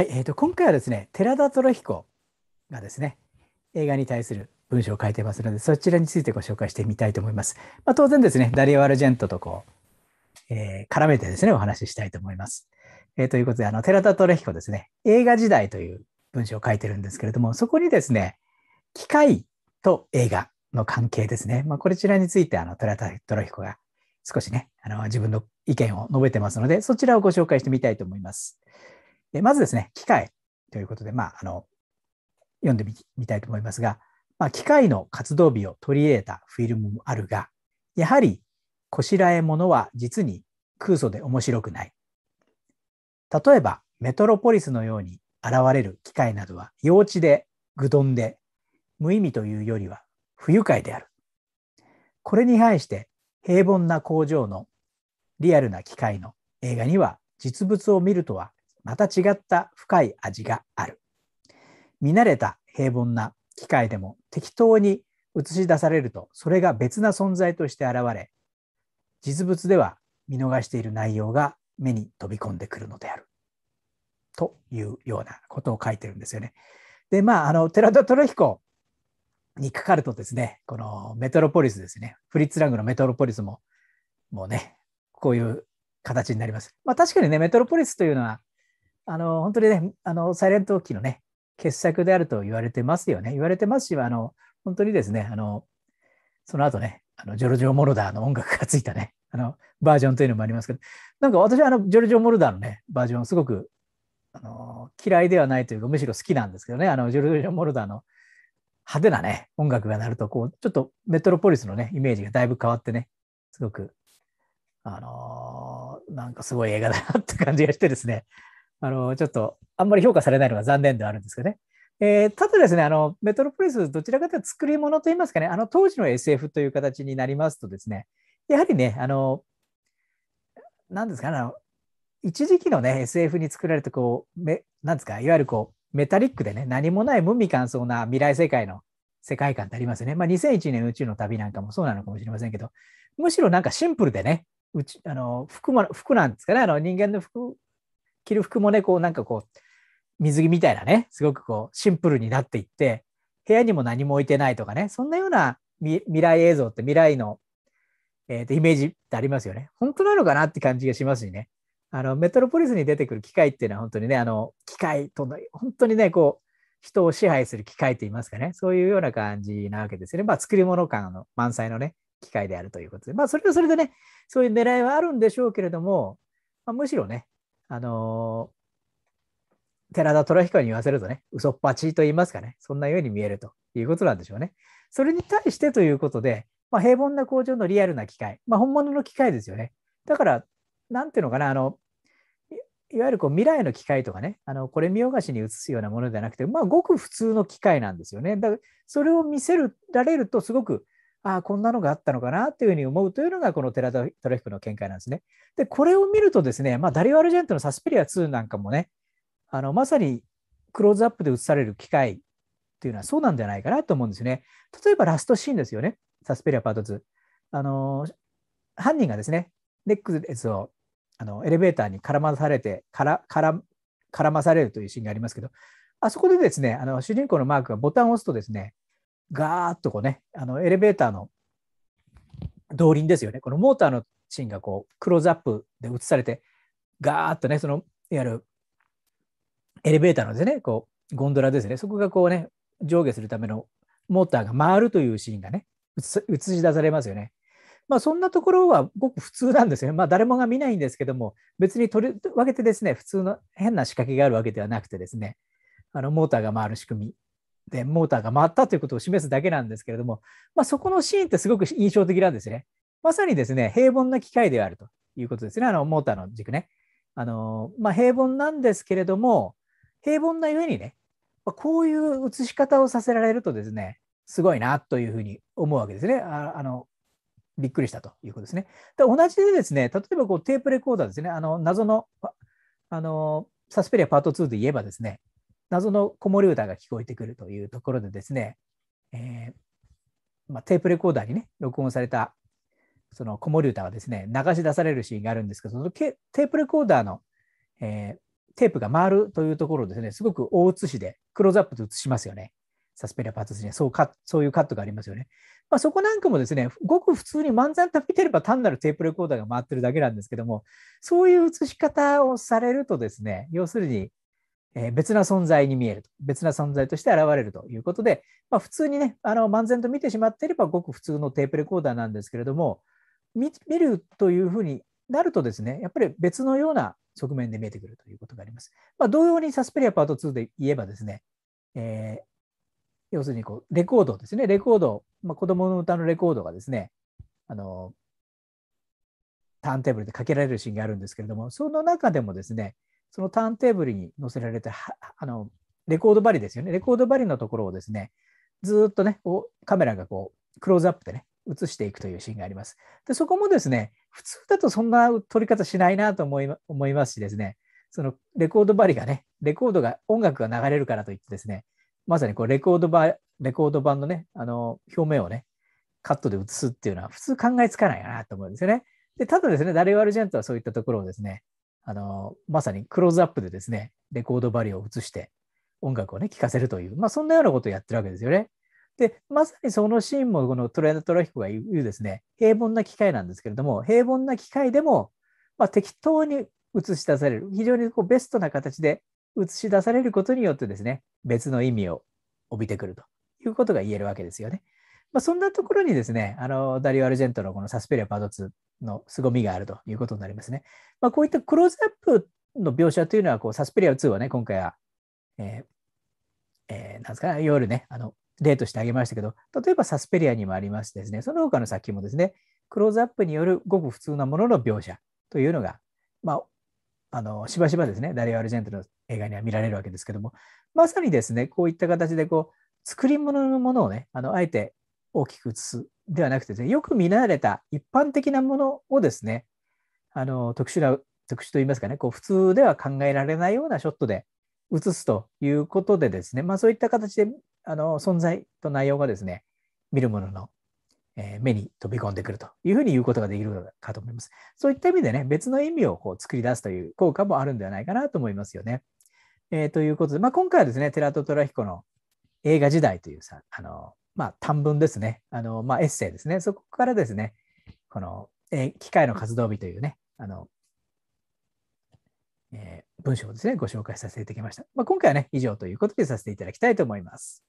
はい、えー、と今回はですね寺田虎彦がですね映画に対する文章を書いてますのでそちらについてご紹介してみたいと思います。まあ、当然ですねダリオ・アルジェントとこう、えー、絡めてですねお話ししたいと思います。えー、ということであの寺田虎彦ですね映画時代という文章を書いてるんですけれどもそこにですね機械と映画の関係ですね、まあ、こちらについてあの寺田虎彦が少しねあの自分の意見を述べてますのでそちらをご紹介してみたいと思います。でまずですね、機械ということで、まあ、あの読んでみたいと思いますが、まあ、機械の活動日を取り入れたフィルムもあるが、やはりこしらえものは実に空想で面白くない。例えば、メトロポリスのように現れる機械などは幼稚で愚鈍で無意味というよりは不愉快である。これに対して平凡な工場のリアルな機械の映画には実物を見るとはまた違った深い味がある。見慣れた平凡な機械でも適当に映し出されるとそれが別な存在として現れ実物では見逃している内容が目に飛び込んでくるのであるというようなことを書いてるんですよね。でまああの寺田虎彦にかかるとですねこのメトロポリスですねフリッツ・ラングのメトロポリスももうねこういう形になります。まあ、確かにねメトロポリスというのはあの、本当にね、あの、サイレント期のね、傑作であると言われてますよね。言われてますし、あの、本当にですね、あの、その後ね、あの、ジョルジョ・モルダーの音楽がついたね、あの、バージョンというのもありますけど、なんか私はあの、ジョルジョ・モルダーのね、バージョンすごく、あの、嫌いではないというか、むしろ好きなんですけどね、あの、ジョルジョ・モルダーの派手なね、音楽が鳴ると、こう、ちょっとメトロポリスのね、イメージがだいぶ変わってね、すごく、あのー、なんかすごい映画だなって感じがしてですね、あの、ちょっと、あんまり評価されないのが残念ではあるんですけどね。えー、ただですね、あの、メトロポリス、どちらかというと作り物といいますかね、あの当時の SF という形になりますとですね、やはりね、あの、なんですかね、あの一時期のね、SF に作られて、こう、めなんですか、いわゆるこう、メタリックでね、何もない無味乾燥な未来世界の世界観ってありますよね。まあ、2001年宇宙の旅なんかもそうなのかもしれませんけど、むしろなんかシンプルでね、うちあの服も服なんですかねあの人間の服着る服もね、こうなんかこう、水着みたいなね、すごくこうシンプルになっていって、部屋にも何も置いてないとかね、そんなような未来映像って未来の、えー、とイメージってありますよね。本当なのかなって感じがしますしね。あのメトロポリスに出てくる機械っていうのは本当にね、あの機械との、本当にね、こう、人を支配する機械といいますかね、そういうような感じなわけですよね。まあ、作り物感の満載のね、機械であるということで、まあ、それはそれでね、そういう狙いはあるんでしょうけれども、まあ、むしろね、あのー、寺田虎彦に言わせるとね、嘘っぱちと言いますかね、そんなように見えるということなんでしょうね。それに対してということで、まあ、平凡な工場のリアルな機械、まあ、本物の機械ですよね。だから、なんていうのかな、あのいわゆるこう未来の機械とかね、あのこれ見よがしに映すようなものではなくて、まあ、ごく普通の機械なんですよね。だからそれを見せられると、すごくああ、こんなのがあったのかなというふうに思うというのが、このテラトレフィクの見解なんですね。で、これを見るとですね、まあ、ダリオ・アルジェントのサスペリア2なんかもね、あのまさにクローズアップで映される機会っていうのはそうなんじゃないかなと思うんですよね。例えばラストシーンですよね、サスペリアパート2。あの犯人がですね、ネックレスをあのエレベーターに絡まされて、からから絡まされるというシーンがありますけど、あそこでですね、あの主人公のマークがボタンを押すとですね、ガーッとこうね、あのエレベーターの動輪ですよね、このモーターのシーンがこうクローズアップで映されて、ガーッとね、そのいわゆるエレベーターのですね、こうゴンドラですね、そこがこうね、上下するためのモーターが回るというシーンがね、映し出されますよね。まあ、そんなところはごく普通なんですよね。まあ、誰もが見ないんですけども、別に取り分けてですね、普通の変な仕掛けがあるわけではなくてですね、あのモーターが回る仕組みでモーターが回ったということを示すだけなんですけれども、まあ、そこのシーンってすごく印象的なんですね。まさにですね、平凡な機械であるということですね、あのモーターの軸ね。あのまあ、平凡なんですけれども、平凡なゆえにね、まあ、こういう写し方をさせられるとですね、すごいなというふうに思うわけですね。ああのびっくりしたということですね。で同じでですね、例えばこうテープレコーダーですね、あの謎のあのサスペリアパート2で言えばですね、謎の子守歌が聞こえてくるというところでですね、えー、まあ、テープレコーダーにね、録音されたその子守歌はですね、流し出されるシーンがあるんですけど、そのテープレコーダーの、えー、テープが回るというところですね、すごく大写しで、クローズアップで映しますよね。サスペリアパート3にそうかそういうカットがありますよね。まあ、そこなんかもですね、ごく普通に漫才の旅見てれば単なるテープレコーダーが回ってるだけなんですけども、そういう映し方をされるとですね、要するに、え別な存在に見えると、別な存在として現れるということで、まあ、普通にね、あの漫然と見てしまっていれば、ごく普通のテープレコーダーなんですけれども、見るというふうになるとですね、やっぱり別のような側面で見えてくるということがあります。まあ、同様にサスペリアパート2で言えばですね、えー、要するにこうレコードですね、レコード、まあ、子供の歌のレコードがですね、あのターンテーブルでかけられるシーンがあるんですけれども、その中でもですね、そのターンテーブルに載せられて、あのレコード針ですよね。レコード針のところをですね、ずっとね、カメラがこうクローズアップでね、映していくというシーンがあります。で、そこもですね、普通だとそんな撮り方しないなと思い思いますしですね、そのレコード針がね、レコードが、音楽が流れるからといってですね、まさにこうレコード版、レコード版のね、あの表面をね、カットで映すっていうのは普通考えつかないかなと思うんですよね。で、ただですね、ダリオ・アルジェントはそういったところをですね、あの、まさにクローズアップでですね、レコードバリを移して音楽をね、聴かせるという、まあ、そんなようなことをやってるわけですよね。で、まさにそのシーンも、このトレンド・トラヒコが言うですね、平凡な機械なんですけれども、平凡な機械でも、まあ、適当に映し出される、非常にこうベストな形で映し出されることによってですね、別の意味を帯びてくるということが言えるわけですよね。まあ、そんなところにですね、あのダリオ・アルジェントのこのサスペリアパート2の凄みがあるということになりますね。まあ、こういったクローズアップの描写というのはこう、サスペリア2はね、今回は、えーえー、なんですか、ね、るね、あの例として挙げましたけど、例えばサスペリアにもありましてですね、その他の作品もですね、クローズアップによるごく普通なものの描写というのが、まあ、あのしばしばですね、ダリオ・アルジェントの映画には見られるわけですけども、まさにですね、こういった形でこう、作り物のものをね、あのあえて大きく写すではなくて、ね、よく見慣れた一般的なものをですね、あの特殊な、特殊といいますかね、こう普通では考えられないようなショットで写すということでですね、まあ、そういった形であの存在と内容がですね、見るものの、えー、目に飛び込んでくるというふうに言うことができるかと思います。そういった意味でね、別の意味をこう作り出すという効果もあるんではないかなと思いますよね。えー、ということで、まあ、今回はですね、寺戸虎彦の映画時代というさ、あのまあ、短文ですね、あのまあ、エッセイですね、そこからですね、この、え機械の活動日というね、あのえー、文章をですね、ご紹介させていただきました。まあ、今回はね、以上ということでさせていただきたいと思います。